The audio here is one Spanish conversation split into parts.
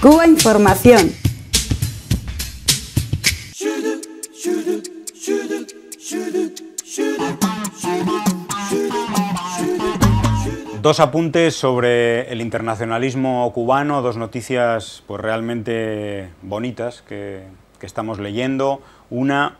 Cuba Información. Dos apuntes sobre el internacionalismo cubano, dos noticias pues realmente bonitas que, que estamos leyendo. Una,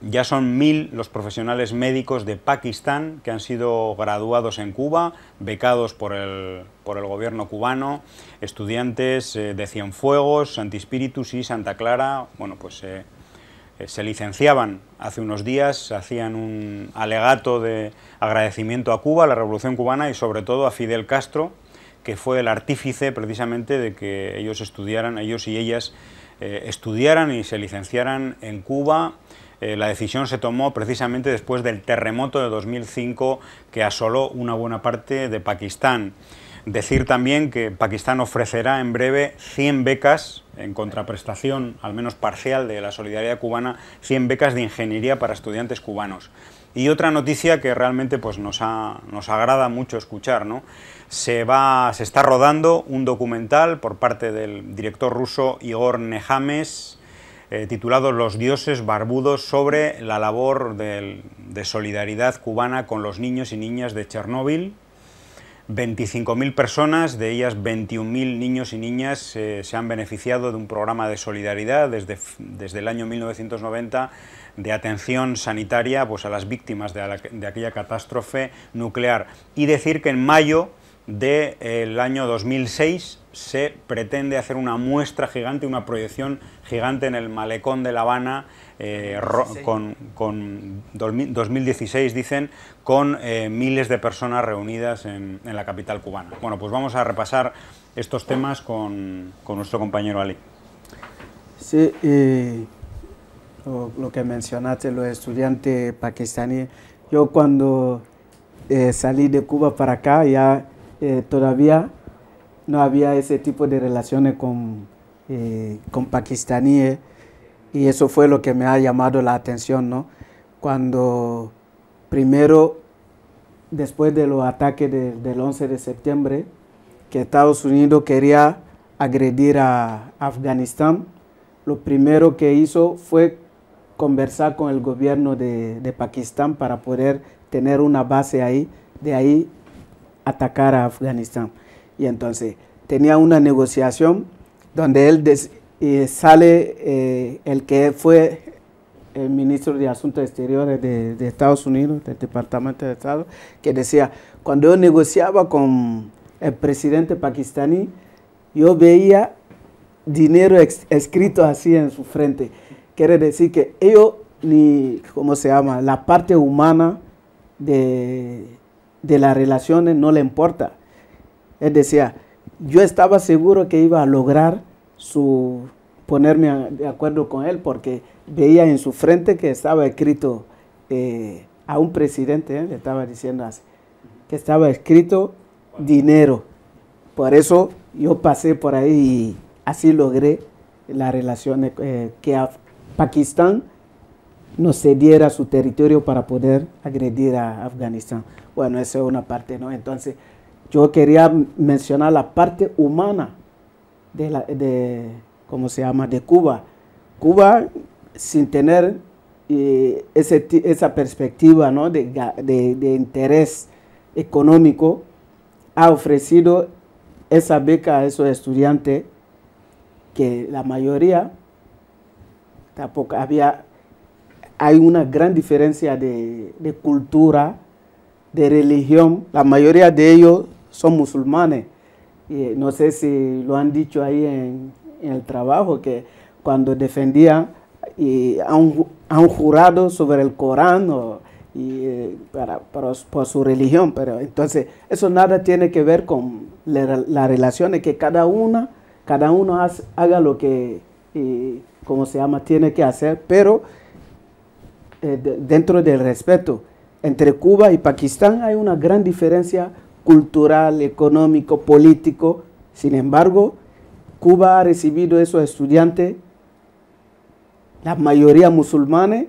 ya son mil los profesionales médicos de Pakistán que han sido graduados en Cuba, becados por el, por el gobierno cubano, estudiantes eh, de Cienfuegos, Santispíritus y Santa Clara. Bueno, pues eh, eh, se licenciaban hace unos días, hacían un alegato de agradecimiento a Cuba, a la Revolución cubana y sobre todo a Fidel Castro, que fue el artífice precisamente de que ellos estudiaran, ellos y ellas, eh, estudiaran y se licenciaran en Cuba. Eh, la decisión se tomó precisamente después del terremoto de 2005 que asoló una buena parte de Pakistán. Decir también que Pakistán ofrecerá en breve 100 becas, en contraprestación al menos parcial de la solidaridad cubana, 100 becas de ingeniería para estudiantes cubanos. Y otra noticia que realmente pues, nos, agrada mucho escuchar, ¿no? Se, va, se está rodando un documental por parte del director ruso Igor Nejames, eh, titulado Los dioses barbudos sobre la labor de solidaridad cubana con los niños y niñas de Chernóbil. 25.000 personas, de ellas 21.000 niños y niñas, eh, se han beneficiado de un programa de solidaridad desde, desde el año 1990 de atención sanitaria pues, a las víctimas de, aquella catástrofe nuclear. Y decir que en mayo del eh, año 2006 se pretende hacer una muestra gigante, una proyección gigante en el malecón de La Habana eh, con, 2016, dicen, con eh, miles de personas reunidas en, la capital cubana. Bueno, pues vamos a repasar estos temas con, nuestro compañero Ali. Sí, lo, que mencionaste, los estudiantes pakistaníes. Yo cuando eh, salí de Cuba para acá, ya eh, todavía no había ese tipo de relaciones con, eh, con pakistaníes y eso fue lo que me ha llamado la atención, ¿no? Cuando primero, después de los ataques del 11 de septiembre, que Estados Unidos quería agredir a Afganistán, lo primero que hizo fue conversar con el gobierno de, Pakistán para poder tener una base ahí, de ahí atacar a Afganistán. Y entonces tenía una negociación donde él eh, sale, eh, el que fue el ministro de Asuntos Exteriores de, Estados Unidos, del Departamento de Estado, que decía, cuando yo negociaba con el presidente pakistaní, yo veía dinero escrito así en su frente. Quiere decir que ellos, ni, ¿cómo se llama? La parte humana de, de las relaciones no le importa. Él decía, yo estaba seguro que iba a lograr su ponerme de acuerdo con él porque veía en su frente que estaba escrito eh, a un presidente, eh, le estaba diciendo así, que estaba escrito dinero. Por eso yo pasé por ahí y así logré las relaciones eh, que, Pakistán no cediera su territorio para poder agredir a Afganistán. Bueno, esa es una parte, ¿no? Entonces, yo quería mencionar la parte humana de, se llama?, de Cuba. Cuba, sin tener eh, esa perspectiva ¿no? de, interés económico, ha ofrecido esa beca a esos estudiantes que la mayoría tampoco había, hay una gran diferencia de, cultura, de religión. La mayoría de ellos son musulmanes. Y eh, no sé si lo han dicho ahí en, el trabajo, que cuando defendían y han, jurado sobre el Corán o, y, eh, para, por su religión. Pero entonces eso nada tiene que ver con las relaciones que cada una, cada uno haga lo que y como se llama, tiene que hacer, pero eh, dentro del respeto. Entre Cuba y Pakistán hay una gran diferencia cultural, económico, político. Sin embargo, Cuba ha recibido esos estudiantes, la mayoría musulmanes,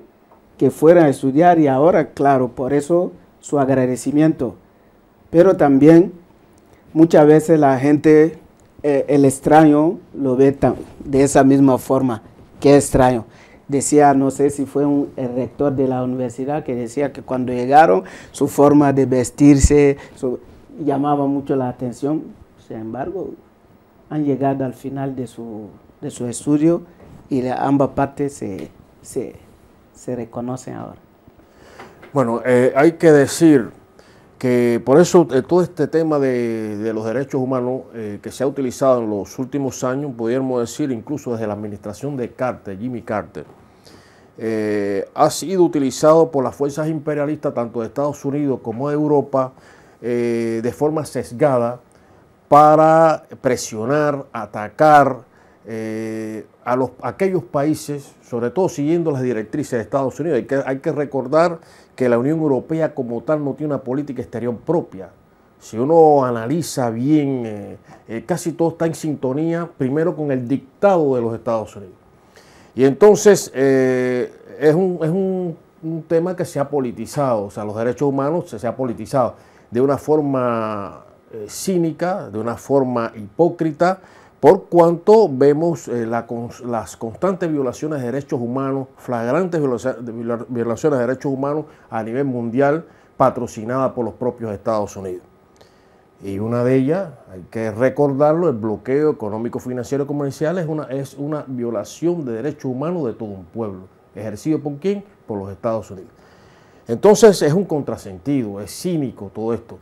que fueron a estudiar y ahora, claro, por eso su agradecimiento. Pero también muchas veces la gente eh, el extraño lo ve de esa misma forma, qué extraño. Decía, no sé si fue un, rector de la universidad que decía que cuando llegaron, su forma de vestirse llamaba mucho la atención. Sin embargo, han llegado al final de su, estudio y de ambas partes se, reconocen ahora. Bueno, eh, hay que decir por eso eh, todo este tema de, los derechos humanos eh, que se ha utilizado en los últimos años, pudiéramos decir incluso desde la administración de Carter, Jimmy Carter, eh, ha sido utilizado por las fuerzas imperialistas tanto de Estados Unidos como de Europa de forma sesgada para presionar, atacar, a, los, aquellos países, sobre todo siguiendo las directrices de Estados Unidos. Hay que, hay que recordar que la Unión Europea como tal no tiene una política exterior propia. Si uno analiza bien, eh, eh, casi todo está en sintonía primero con el dictado de los Estados Unidos. Y entonces eh, es, un, tema que se ha politizado, o sea, los derechos humanos se, se ha politizado de una forma cínica, de una forma hipócrita, por cuanto vemos eh, las constantes violaciones de derechos humanos, flagrantes violaciones de derechos humanos a nivel mundial, patrocinadas por los propios Estados Unidos. Y una de ellas, hay que recordarlo, el bloqueo económico, financiero y comercial es una, es una violación de derechos humanos de todo un pueblo. ¿Ejercido por quién? Por los Estados Unidos. Entonces es un contrasentido, es cínico todo esto.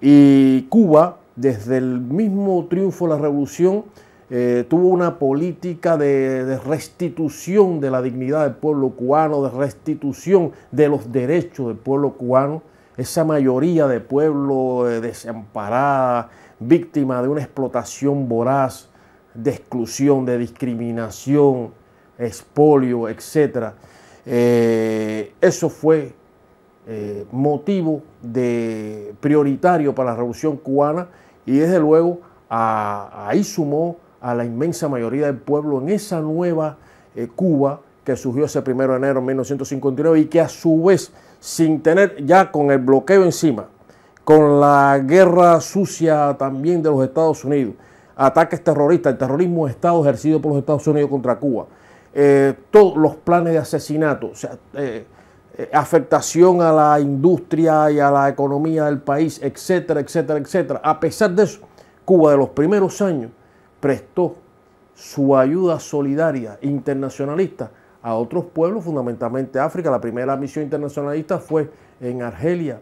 Y Cuba desde el mismo triunfo de la revolución, eh, tuvo una política de, restitución de la dignidad del pueblo cubano, de restitución de los derechos del pueblo cubano, esa mayoría de pueblo eh, desamparada, víctima de una explotación voraz, de exclusión, de discriminación, expolio, etc. Eh, eso fue motivo de prioritario para la revolución cubana y desde luego ahí sumó a la inmensa mayoría del pueblo en esa nueva eh, Cuba que surgió ese primero de enero de 1959 y que a su vez, sin tener ya con el bloqueo encima, con la guerra sucia también de los Estados Unidos, ataques terroristas, el terrorismo de Estado ejercido por los Estados Unidos contra Cuba, eh, todos los planes de asesinato, o sea, eh, eh, afectación a la industria y a la economía del país, etcétera, etcétera, etcétera. A pesar de eso, Cuba de los primeros años prestó su ayuda solidaria internacionalista a otros pueblos, fundamentalmente África. La primera misión internacionalista fue en Argelia,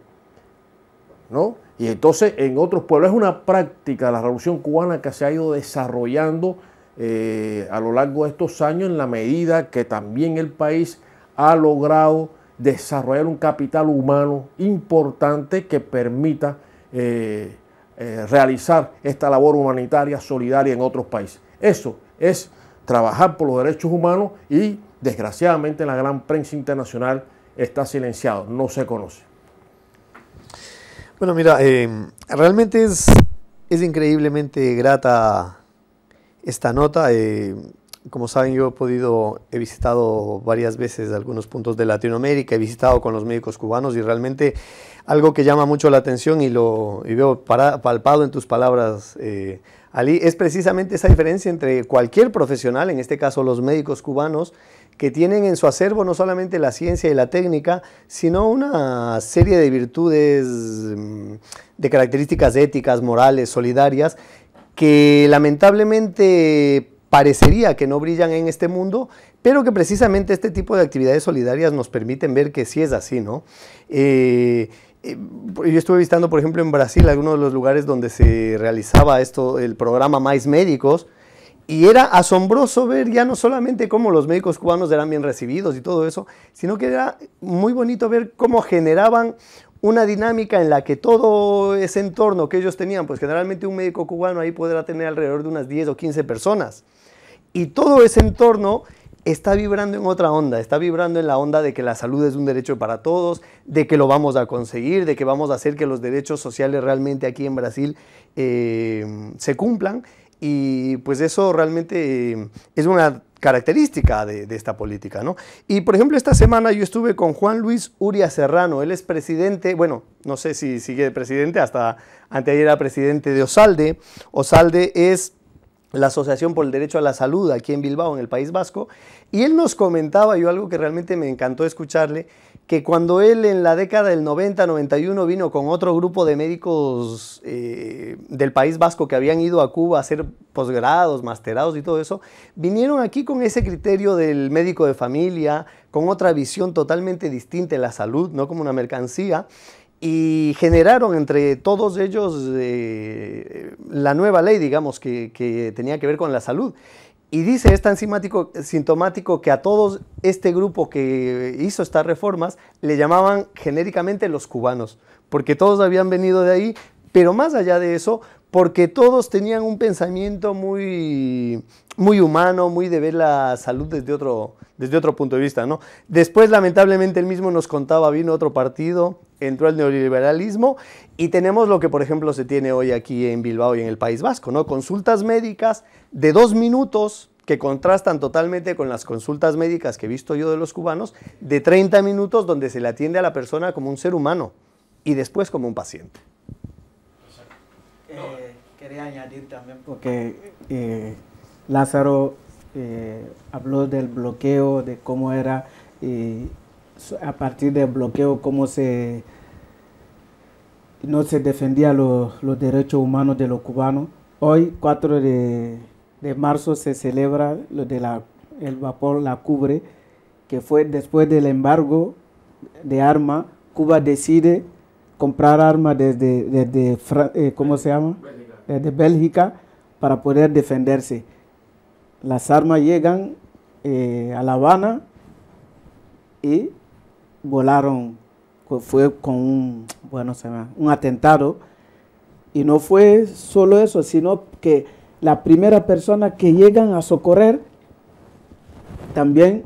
¿no? Y entonces en otros pueblos es una práctica de la Revolución Cubana que se ha ido desarrollando eh, a lo largo de estos años en la medida que también el país ha logrado desarrollar un capital humano importante que permita eh, eh, realizar esta labor humanitaria solidaria en otros países. Eso es trabajar por los derechos humanos y desgraciadamente la gran prensa internacional está silenciado, no se conoce. Bueno, mira, eh, realmente es, es increíblemente grata esta nota como saben, yo he podido, he visitado varias veces algunos puntos de Latinoamérica, he visitado con los médicos cubanos y realmente algo que llama mucho la atención y lo veo palpado en tus palabras, eh, Ali, es precisamente esa diferencia entre cualquier profesional, en este caso los médicos cubanos, que tienen en su acervo no solamente la ciencia y la técnica, sino una serie de virtudes, mm, de características éticas, morales, solidarias, que lamentablemente parecería que no brillan en este mundo, pero que precisamente este tipo de actividades solidarias nos permiten ver que sí es así, ¿no? Eh, eh, yo estuve visitando, por ejemplo, en Brasil, algunos de los lugares donde se realizaba esto, el programa Más Médicos, y era asombroso ver ya no solamente cómo los médicos cubanos eran bien recibidos y todo eso, sino que era muy bonito ver cómo generaban una dinámica en la que todo ese entorno que ellos tenían, pues generalmente un médico cubano ahí podrá tener alrededor de unas 10 o 15 personas. Y todo ese entorno está vibrando en otra onda, está vibrando en la onda de que la salud es un derecho para todos, de que lo vamos a conseguir, de que vamos a hacer que los derechos sociales realmente aquí en Brasil eh, se cumplan. Y pues eso realmente eh, es una característica de, esta política. ¿no? Y por ejemplo, esta semana yo estuve con Juan Luis Uria Serrano, él es presidente, bueno, no sé si sigue de presidente, hasta anteayer era presidente de Osalde. Osalde es la Asociación por el Derecho a la Salud aquí en Bilbao, en el País Vasco, y él nos comentaba, yo algo que realmente me encantó escucharle, que cuando él en la década del 90-91 vino con otro grupo de médicos eh, del País Vasco que habían ido a Cuba a hacer posgrados, masterados y todo eso, vinieron aquí con ese criterio del médico de familia, con otra visión totalmente distinta de la salud, no como una mercancía, y generaron entre todos ellos eh, la nueva ley, digamos, que, tenía que ver con la salud. Y dice, es tan sintomático que a todos este grupo que hizo estas reformas le llamaban genéricamente los cubanos, porque todos habían venido de ahí, pero más allá de eso, porque todos tenían un pensamiento muy, muy humano, muy de ver la salud desde otro, desde otro punto de vista. ¿no? Después, lamentablemente, él mismo nos contaba, vino otro partido, entró el neoliberalismo y tenemos lo que, por ejemplo, se tiene hoy aquí en Bilbao y en el País Vasco, ¿no? Consultas médicas de dos minutos que contrastan totalmente con las consultas médicas que he visto yo de los cubanos, de 30 minutos donde se le atiende a la persona como un ser humano y después como un paciente. Eh, quería añadir también porque eh, Lázaro eh, habló del bloqueo, de cómo era, a partir del bloqueo, cómo se no se defendía los, derechos humanos de los cubanos. Hoy, 4 de, marzo, se celebra lo de el vapor La Cubre, que fue después del embargo de armas, Cuba decide comprar armas desde, eh, ¿cómo se llama? Bélgica. Desde Bélgica para poder defenderse. Las armas llegan eh, a La Habana y volaron pues, fue con un, bueno, se un atentado. Y no fue solo eso, sino que la primera persona que llegan a socorrer, también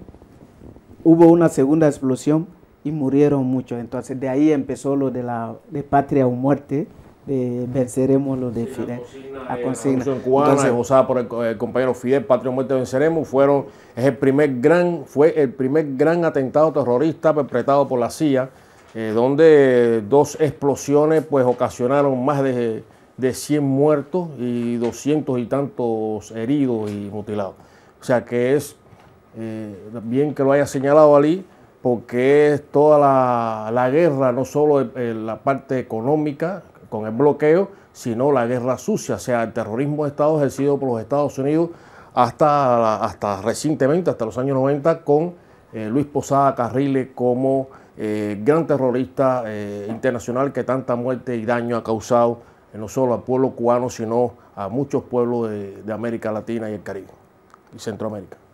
hubo una segunda explosión y murieron muchos. Entonces de ahí empezó lo de la patria o muerte. De venceremos lo de Fidel. La consigna, por el, compañero Fidel, Patria Muerte Venceremos, fueron, es el primer gran, fue el primer gran atentado terrorista perpetrado por la CIA eh, donde dos explosiones pues ocasionaron más de, 100 muertos y 200 y tantos heridos y mutilados. O sea que es eh, bien que lo haya señalado Ali, porque es toda la, guerra, no solo eh, la parte económica con el bloqueo, sino la guerra sucia, o sea, el terrorismo de Estado ejercido por los Estados Unidos hasta, hasta recientemente, hasta los años 90, con Luis Posada Carriles como eh, gran terrorista eh, internacional que tanta muerte y daño ha causado eh, no solo al pueblo cubano, sino a muchos pueblos de América Latina y el Caribe y Centroamérica.